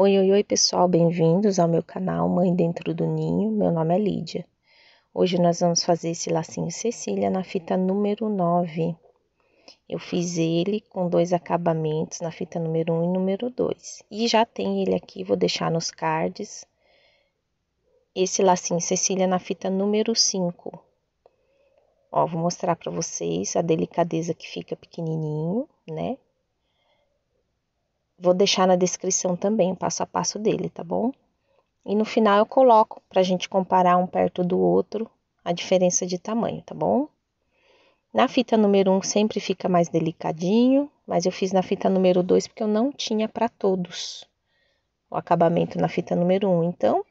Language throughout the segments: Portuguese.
Oi, oi, oi, pessoal, bem-vindos ao meu canal Mãe Dentro do Ninho. Meu nome é Lídia. Hoje nós vamos fazer esse lacinho Cecília na fita número 9. Eu fiz ele com dois acabamentos na fita número 1 e número 2. E já tem ele aqui, vou deixar nos cards. Esse lacinho Cecília na fita número 5. Ó, vou mostrar para vocês a delicadeza que fica pequenininho, né? Vou deixar na descrição também o passo a passo dele, tá bom? E no final eu coloco para a gente comparar um perto do outro a diferença de tamanho, tá bom? Na fita número 1 um, sempre fica mais delicadinho, mas eu fiz na fita número 2 porque eu não tinha para todos o acabamento na fita número 1. Um. Então,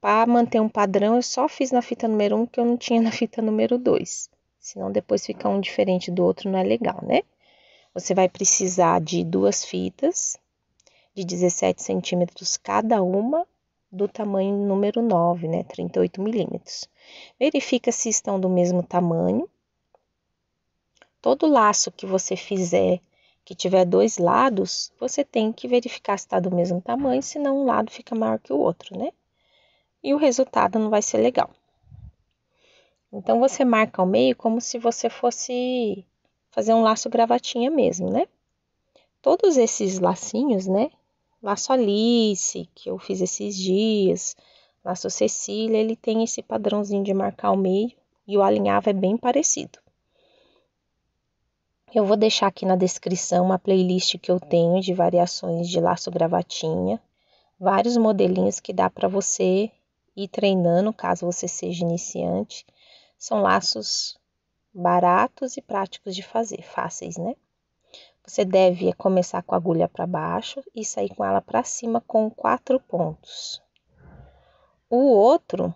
para manter um padrão, eu só fiz na fita número 1 um, que eu não tinha na fita número 2. Senão depois fica um diferente do outro, não é legal, né? Você vai precisar de duas fitas de 17 centímetros cada uma, do tamanho número 9, né? 38 milímetros. Verifica se estão do mesmo tamanho. Todo laço que você fizer que tiver dois lados, você tem que verificar se está do mesmo tamanho, senão um lado fica maior que o outro, né? E o resultado não vai ser legal. Então, você marca o meio como se você fosse fazer um laço gravatinha mesmo, né? Todos esses lacinhos, né? Laço Alice, que eu fiz esses dias, laço Cecília, ele tem esse padrãozinho de marcar o meio e o alinhavo é bem parecido. Eu vou deixar aqui na descrição uma playlist que eu tenho de variações de laço gravatinha, vários modelinhos que dá para você ir treinando caso você seja iniciante. São laços baratos e práticos de fazer, fáceis, né? Você deve começar com a agulha para baixo e sair com ela para cima com quatro pontos. O outro,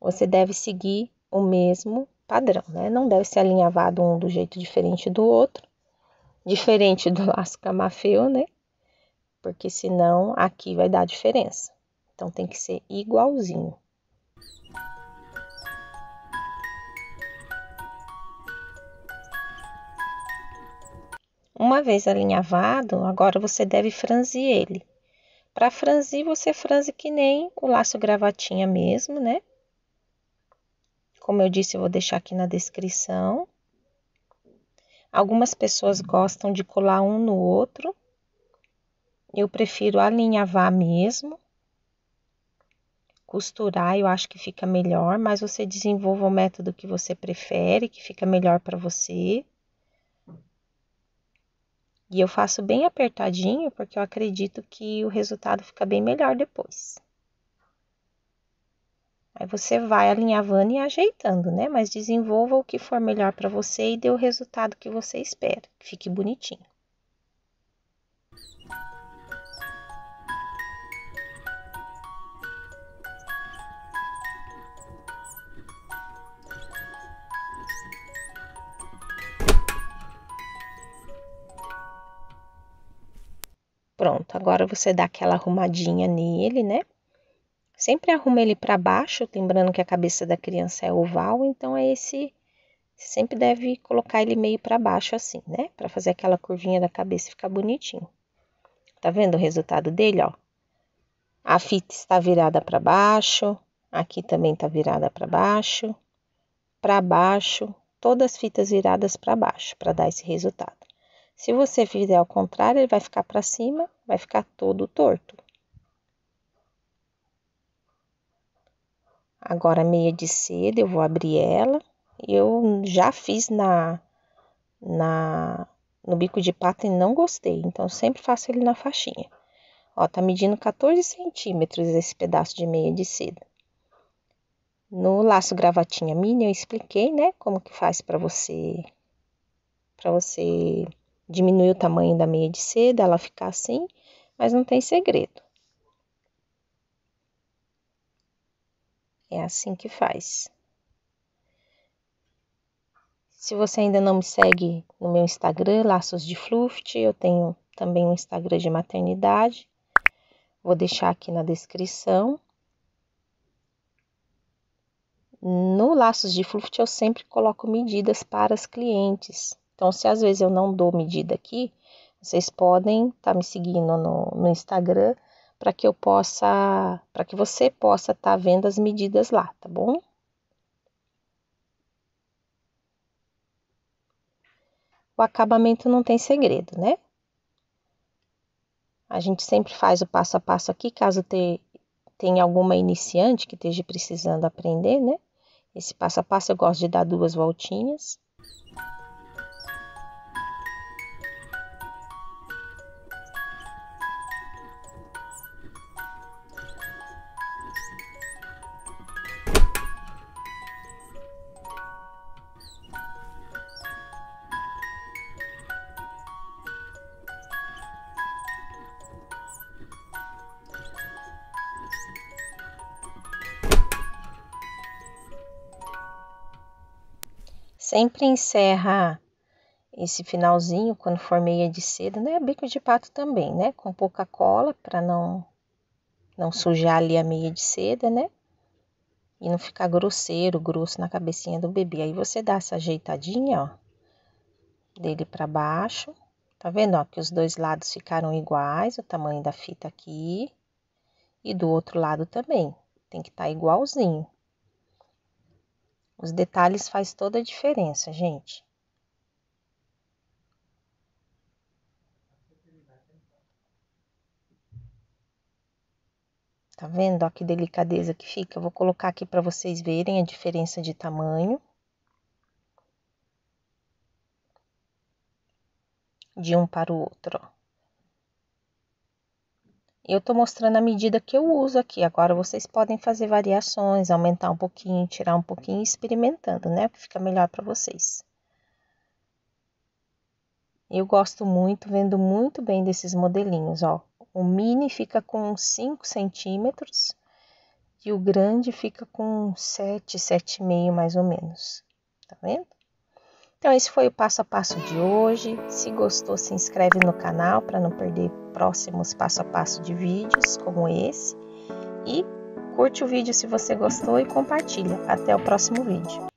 você deve seguir o mesmo padrão, né? Não deve ser alinhavado um do jeito diferente do outro, diferente do laço camafeu, né? Porque senão aqui vai dar diferença. Então tem que ser igualzinho. Uma vez alinhavado, agora você deve franzir ele. Para franzir, você franze que nem o laço gravatinha mesmo, né? Como eu disse, eu vou deixar aqui na descrição. Algumas pessoas gostam de colar um no outro. Eu prefiro alinhavar mesmo. Costurar eu acho que fica melhor, mas você desenvolva o método que você prefere, que fica melhor para você. E eu faço bem apertadinho porque eu acredito que o resultado fica bem melhor depois. Aí você vai alinhavando e ajeitando, né? Mas desenvolva o que for melhor para você e dê o resultado que você espera, que fique bonitinho. Pronto, agora você dá aquela arrumadinha nele, né? Sempre arruma ele para baixo, lembrando que a cabeça da criança é oval, então é esse você sempre deve colocar ele meio para baixo assim, né? Para fazer aquela curvinha da cabeça ficar bonitinho. Tá vendo o resultado dele, ó? A fita está virada para baixo, aqui também tá virada para baixo, para baixo, todas as fitas viradas para baixo para dar esse resultado. Se você fizer ao contrário, ele vai ficar para cima, vai ficar todo torto. Agora, meia de seda, eu vou abrir ela. Eu já fiz na, na no bico de pato e não gostei, então sempre faço ele na faixinha. Ó, tá medindo 14 centímetros esse pedaço de meia de seda. No laço gravatinha mini eu expliquei, né, como que faz para você para você Diminui o tamanho da meia de seda, ela fica assim, mas não tem segredo. É assim que faz. Se você ainda não me segue no meu Instagram, Laços de Fluft, eu tenho também um Instagram de maternidade. Vou deixar aqui na descrição. No Laços de Fluft eu sempre coloco medidas para as clientes. Então, se às vezes eu não dou medida aqui, vocês podem estar tá me seguindo no, no Instagram para que eu possa, para que você possa estar tá vendo as medidas lá, tá bom? O acabamento não tem segredo, né? A gente sempre faz o passo a passo aqui, caso tenha alguma iniciante que esteja precisando aprender, né? Esse passo a passo eu gosto de dar duas voltinhas. sempre encerra esse finalzinho, quando for meia de seda, né? Bico de pato também, né? Com pouca cola para não não sujar ali a meia de seda, né? E não ficar grosseiro, grosso na cabecinha do bebê. Aí você dá essa ajeitadinha, ó, dele para baixo. Tá vendo, ó, que os dois lados ficaram iguais, o tamanho da fita aqui e do outro lado também. Tem que estar tá igualzinho. Os detalhes faz toda a diferença, gente. Tá vendo ó, que delicadeza que fica? Eu vou colocar aqui para vocês verem a diferença de tamanho. De um para o outro, ó. Eu tô mostrando a medida que eu uso aqui. Agora, vocês podem fazer variações, aumentar um pouquinho, tirar um pouquinho, experimentando, né? que fica melhor para vocês. Eu gosto muito, vendo muito bem desses modelinhos, ó. O mini fica com 5 centímetros e o grande fica com 7, 7,5 mais ou menos. Tá vendo? Então esse foi o passo a passo de hoje. Se gostou, se inscreve no canal para não perder próximos passo a passo de vídeos como esse. E curte o vídeo se você gostou e compartilha. Até o próximo vídeo.